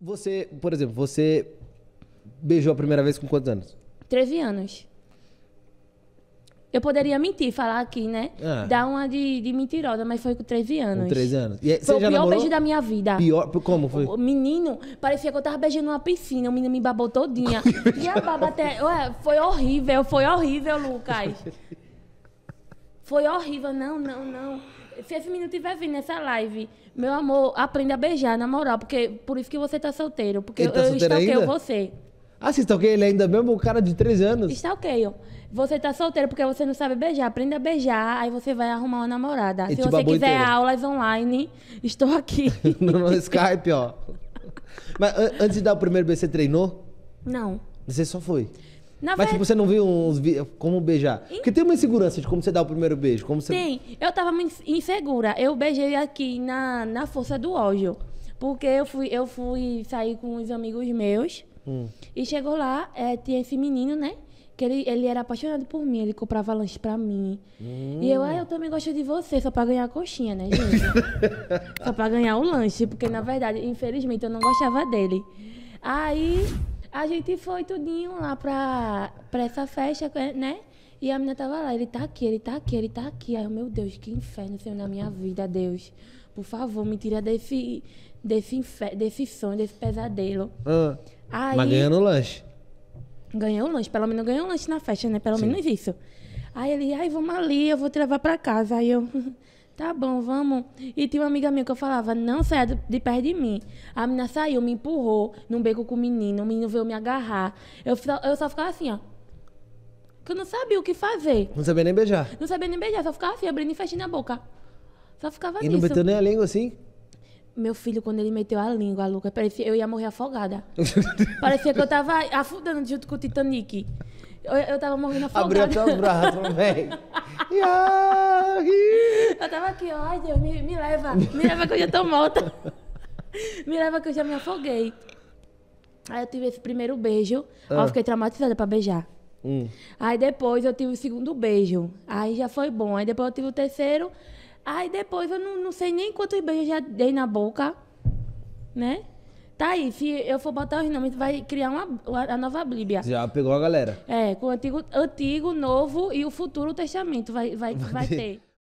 Você, por exemplo, você beijou a primeira vez com quantos anos? 13 anos. Eu poderia mentir, falar aqui, né? Ah. Dar uma de, de mentirosa, mas foi com 13 anos. Com 13 anos. E foi o pior namorou? beijo da minha vida. Pior? Como foi? O menino, parecia que eu tava beijando uma piscina. O menino me babou todinha. e a baba até... Ué, foi horrível, foi horrível, Lucas. Foi horrível, não, não, não. Se esse menino tiver vindo nessa live, meu amor, aprenda a beijar, na moral, porque por isso que você tá solteiro. Porque tá eu, eu você. Ah, você stalkeia ele é ainda mesmo? O cara de 13 anos? Stalkeio. Você tá solteiro porque você não sabe beijar. Aprenda a beijar, aí você vai arrumar uma namorada. Se você quiser aulas online, estou aqui. no Skype, ó. Mas antes de dar o primeiro beijo, você treinou? Não. Você só foi? Na Mas, verdade... tipo, você não viu uns como beijar? Porque tem uma insegurança de como você dá o primeiro beijo. Como você... Tem. Eu tava insegura. Eu beijei aqui na, na força do ódio. Porque eu fui, eu fui sair com uns amigos meus. Hum. E chegou lá, é, tinha esse menino, né? Que ele, ele era apaixonado por mim, ele comprava lanche pra mim. Hum. E eu, ah, eu também gosto de você, só pra ganhar a coxinha, né, gente? só pra ganhar o lanche, porque na verdade, infelizmente, eu não gostava dele. Aí a gente foi tudinho lá pra, pra essa festa, né? E a menina tava lá, ele tá aqui, ele tá aqui, ele tá aqui. Aí, meu Deus, que inferno, Senhor, na minha vida, Deus. Por favor, me tira desse, desse, infer... desse sonho, desse pesadelo. Ah, Aí, mas ganhando o lanche. Ganhou o lanche, pelo menos ganhou o lanche na festa, né? Pelo Sim. menos isso. Aí ele, ai, vamos ali, eu vou te levar pra casa. Aí eu. tá bom, vamos. E tinha uma amiga minha que eu falava, não saia de, perto de mim. A menina saiu, me empurrou num beco com o menino, o menino veio me agarrar. Eu, eu só ficava assim, ó. Que eu não sabia o que fazer. Não sabia nem beijar. Não sabia nem beijar, só ficava assim, abrindo e fechando a boca. Só ficava assim E nisso. não meteu nem a língua assim? Meu filho, quando ele meteu a língua, Luca parecia eu ia morrer afogada. parecia que eu tava afundando junto com o Titanic. Eu, eu tava morrendo afogada. Abriu até os braços, velho. eu tava aqui, ó, ai Deus, me, me leva. Me leva que eu já tô morta. me leva que eu já me afoguei. Aí eu tive esse primeiro beijo. Ah. Ó, eu fiquei traumatizada pra beijar. Hum. Aí depois eu tive o segundo beijo. Aí já foi bom. Aí depois eu tive o terceiro. Aí depois eu não, não sei nem quantos beijos eu já dei na boca. Né? Tá aí, filho, eu for botar o renome, vai criar uma, a nova Bíblia. Já pegou a galera. É, com o antigo, antigo, novo e o futuro testamento vai, vai, vai ter.